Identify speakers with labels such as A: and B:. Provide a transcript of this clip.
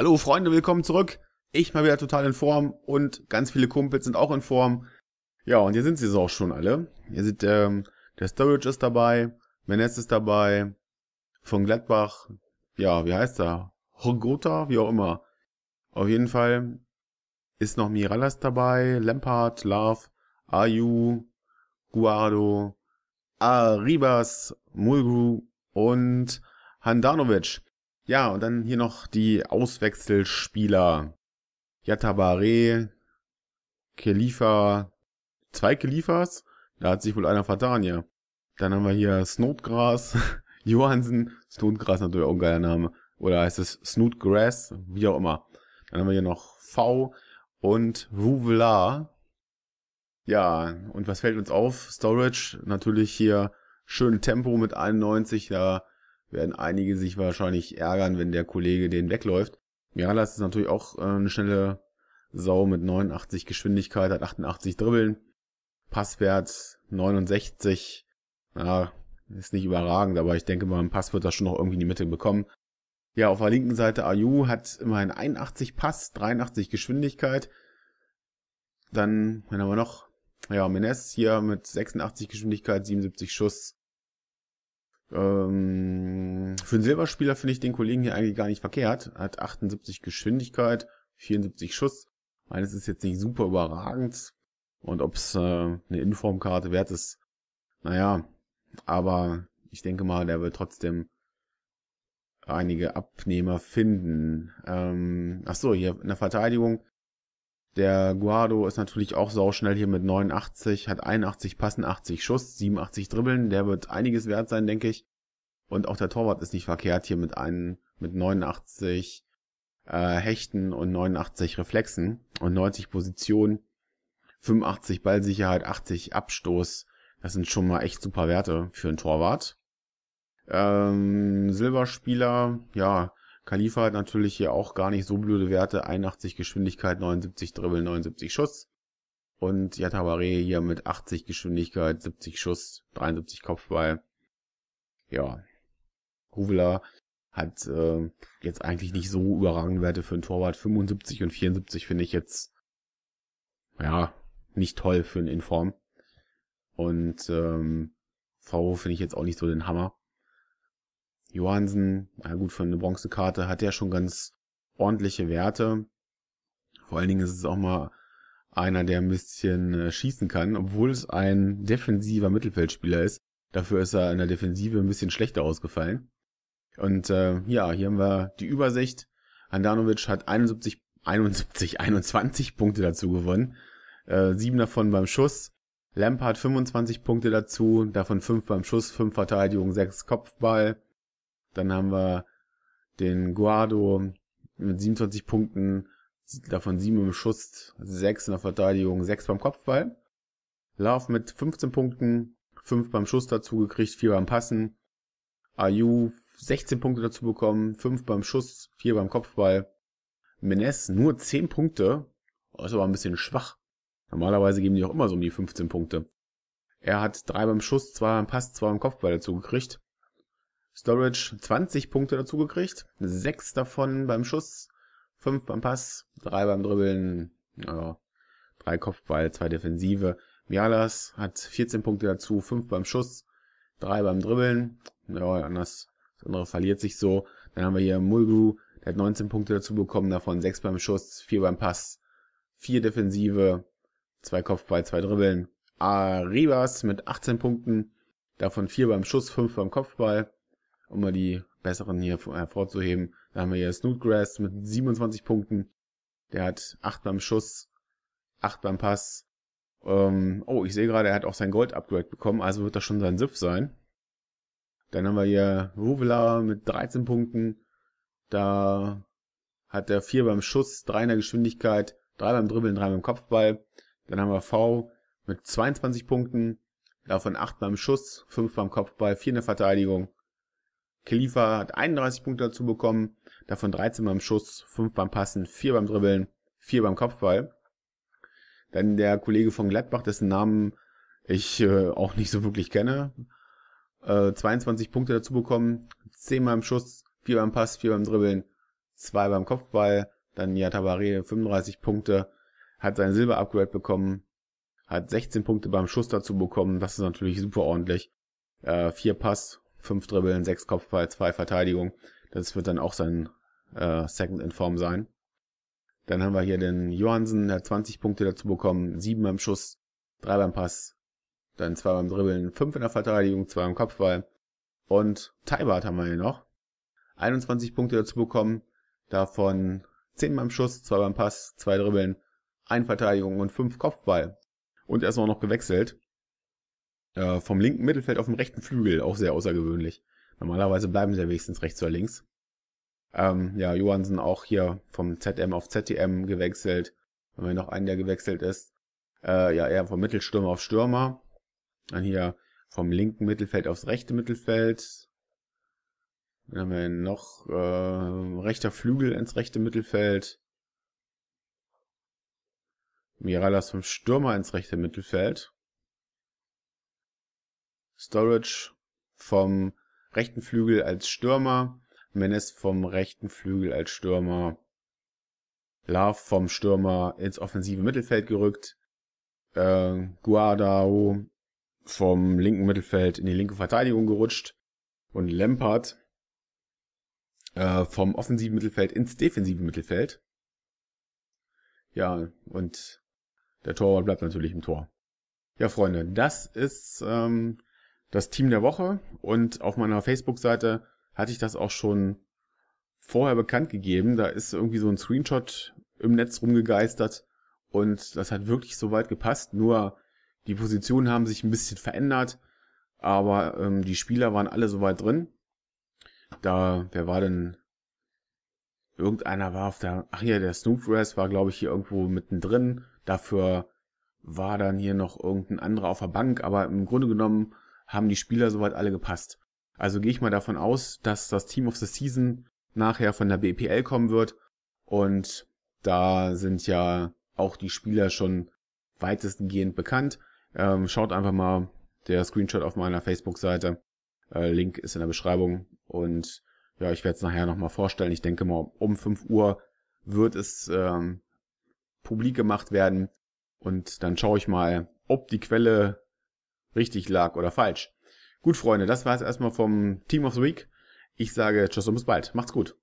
A: Hallo Freunde, willkommen zurück. Ich mal wieder total in Form und ganz viele Kumpels sind auch in Form. Ja, und hier sind sie so auch schon alle. Ihr seht, ähm, der Storage ist dabei, Menes ist dabei, von Gladbach, ja, wie heißt er? Hogota, wie auch immer. Auf jeden Fall ist noch Miralas dabei, Lampard, Love, Ayu, Guardo, Arribas, Mulgru und Handanovic. Ja, und dann hier noch die Auswechselspieler. Yatabare, Kelifa, zwei Kelifas, da hat sich wohl einer vertan, ja. Dann haben wir hier Snootgrass, Johansen, Snootgrass natürlich auch ein geiler Name. Oder heißt es Snootgrass, wie auch immer. Dann haben wir hier noch V und Rouvela. Ja, und was fällt uns auf? Storage, natürlich hier schön Tempo mit 91, da werden einige sich wahrscheinlich ärgern, wenn der Kollege den wegläuft. Miralas ist natürlich auch äh, eine schnelle Sau mit 89 Geschwindigkeit, hat 88 Dribbeln, Passwert 69. Ja, ist nicht überragend, aber ich denke mal, ein Pass wird das schon noch irgendwie in die Mitte bekommen. Ja, auf der linken Seite Ayu hat immerhin 81 Pass, 83 Geschwindigkeit. Dann, wenn haben wir noch? Ja, Menes hier mit 86 Geschwindigkeit, 77 Schuss, ähm, für einen Silberspieler finde ich den Kollegen hier eigentlich gar nicht verkehrt. Er Hat 78 Geschwindigkeit, 74 Schuss. Meines ist jetzt nicht super überragend. Und ob es äh, eine Informkarte wert ist, naja. Aber ich denke mal, der wird trotzdem einige Abnehmer finden. Ähm, ach so, hier in der Verteidigung der Guardo ist natürlich auch sauschnell hier mit 89, hat 81 Passen, 80 Schuss, 87 Dribbeln. Der wird einiges wert sein, denke ich. Und auch der Torwart ist nicht verkehrt hier mit, einem, mit 89 äh, Hechten und 89 Reflexen und 90 Positionen, 85 Ballsicherheit, 80 Abstoß. Das sind schon mal echt super Werte für einen Torwart. Ähm, Silberspieler, ja, Khalifa hat natürlich hier auch gar nicht so blöde Werte. 81 Geschwindigkeit, 79 Dribbel, 79 Schuss. Und Yatabare hier mit 80 Geschwindigkeit, 70 Schuss, 73 Kopfball. Ja. Huvela hat äh, jetzt eigentlich nicht so überragende Werte für einen Torwart. 75 und 74 finde ich jetzt, ja, nicht toll für einen Inform. Und ähm, VO finde ich jetzt auch nicht so den Hammer. Johansen, na gut, für eine Bronzekarte hat er schon ganz ordentliche Werte. Vor allen Dingen ist es auch mal einer, der ein bisschen äh, schießen kann, obwohl es ein defensiver Mittelfeldspieler ist. Dafür ist er in der Defensive ein bisschen schlechter ausgefallen. Und äh, ja, hier haben wir die Übersicht. Handanovic hat 71, 71, 21 Punkte dazu gewonnen. Äh, sieben davon beim Schuss. Lampard 25 Punkte dazu, davon fünf beim Schuss, fünf Verteidigung, sechs Kopfball. Dann haben wir den Guardo mit 27 Punkten, davon 7 im Schuss, 6 in der Verteidigung, 6 beim Kopfball. Love mit 15 Punkten, 5 beim Schuss dazu gekriegt, 4 beim Passen. Ayu 16 Punkte dazu bekommen, 5 beim Schuss, 4 beim Kopfball. Menes nur 10 Punkte, oh, ist aber ein bisschen schwach. Normalerweise geben die auch immer so um die 15 Punkte. Er hat 3 beim Schuss, 2 beim Pass, 2 beim Kopfball dazu gekriegt. Storage 20 Punkte dazu gekriegt. Sechs davon beim Schuss, fünf beim Pass, drei beim Dribbeln, ja, drei Kopfball, zwei Defensive. Mialas hat 14 Punkte dazu, fünf beim Schuss, drei beim Dribbeln. Ja, anders, das andere verliert sich so. Dann haben wir hier Mulgrew, der hat 19 Punkte dazu bekommen, davon sechs beim Schuss, vier beim Pass, vier Defensive, zwei Kopfball, zwei Dribbeln. Arribas mit 18 Punkten, davon vier beim Schuss, fünf beim Kopfball um mal die besseren hier hervorzuheben. Da haben wir hier Snootgrass mit 27 Punkten. Der hat 8 beim Schuss, 8 beim Pass. Ähm, oh, ich sehe gerade, er hat auch sein Gold-Upgrade bekommen, also wird das schon sein Siff sein. Dann haben wir hier Ruvela mit 13 Punkten. Da hat er 4 beim Schuss, 3 in der Geschwindigkeit, 3 beim Dribbeln, 3 beim Kopfball. Dann haben wir V mit 22 Punkten, davon 8 beim Schuss, 5 beim Kopfball, 4 in der Verteidigung Khalifa hat 31 Punkte dazu bekommen, davon 13 beim Schuss, 5 beim Passen, 4 beim Dribbeln, 4 beim Kopfball. Dann der Kollege von Gladbach, dessen Namen ich äh, auch nicht so wirklich kenne, äh, 22 Punkte dazu bekommen, 10 beim Schuss, 4 beim Pass, 4 beim Dribbeln, 2 beim Kopfball. Dann Yatabare 35 Punkte, hat sein Silber-Upgrade bekommen, hat 16 Punkte beim Schuss dazu bekommen, das ist natürlich super ordentlich. Äh, 4 Pass, fünf Dribbeln, sechs Kopfball, zwei Verteidigung. Das wird dann auch sein äh, Second in Form sein. Dann haben wir hier den Johansen, der hat 20 Punkte dazu bekommen, sieben beim Schuss, drei beim Pass, dann zwei beim Dribbeln, fünf in der Verteidigung, zwei beim Kopfball. Und Teilbart haben wir hier noch. 21 Punkte dazu bekommen, davon 10 beim Schuss, 2 beim Pass, 2 Dribbeln, 1 Verteidigung und 5 Kopfball. Und er ist auch noch gewechselt äh, vom linken Mittelfeld auf dem rechten Flügel, auch sehr außergewöhnlich. Normalerweise bleiben sie ja wenigstens rechts oder links. Ähm, ja, Johansen auch hier vom ZM auf ZTM gewechselt, wenn wir noch einen, der gewechselt ist. Äh, ja, eher vom Mittelstürmer auf Stürmer. Dann hier vom linken Mittelfeld aufs rechte Mittelfeld. Dann haben wir noch äh, rechter Flügel ins rechte Mittelfeld. Miralas vom Stürmer ins rechte Mittelfeld. Storage vom rechten Flügel als Stürmer, Menes vom rechten Flügel als Stürmer, Love vom Stürmer ins offensive Mittelfeld gerückt, äh, Guardao vom linken Mittelfeld in die linke Verteidigung gerutscht und Lampard äh, vom offensiven Mittelfeld ins defensive Mittelfeld. Ja, und der Torwart bleibt natürlich im Tor. Ja, Freunde, das ist ähm, das Team der Woche und auf meiner Facebook-Seite hatte ich das auch schon vorher bekannt gegeben. Da ist irgendwie so ein Screenshot im Netz rumgegeistert und das hat wirklich soweit gepasst. Nur die Positionen haben sich ein bisschen verändert, aber ähm, die Spieler waren alle soweit drin. Da, wer war denn? Irgendeiner war auf der, ach ja, der Snoop Dress war glaube ich hier irgendwo mittendrin. Dafür war dann hier noch irgendein anderer auf der Bank, aber im Grunde genommen haben die Spieler soweit alle gepasst. Also gehe ich mal davon aus, dass das Team of the Season nachher von der BPL kommen wird. Und da sind ja auch die Spieler schon weitestgehend bekannt. Ähm, schaut einfach mal der Screenshot auf meiner Facebook-Seite. Äh, Link ist in der Beschreibung. Und ja, ich werde es nachher nochmal vorstellen. Ich denke mal, um 5 Uhr wird es ähm, publik gemacht werden. Und dann schaue ich mal, ob die Quelle richtig lag oder falsch. Gut, Freunde, das war es erstmal vom Team of the Week. Ich sage Tschüss und bis bald. Macht's gut.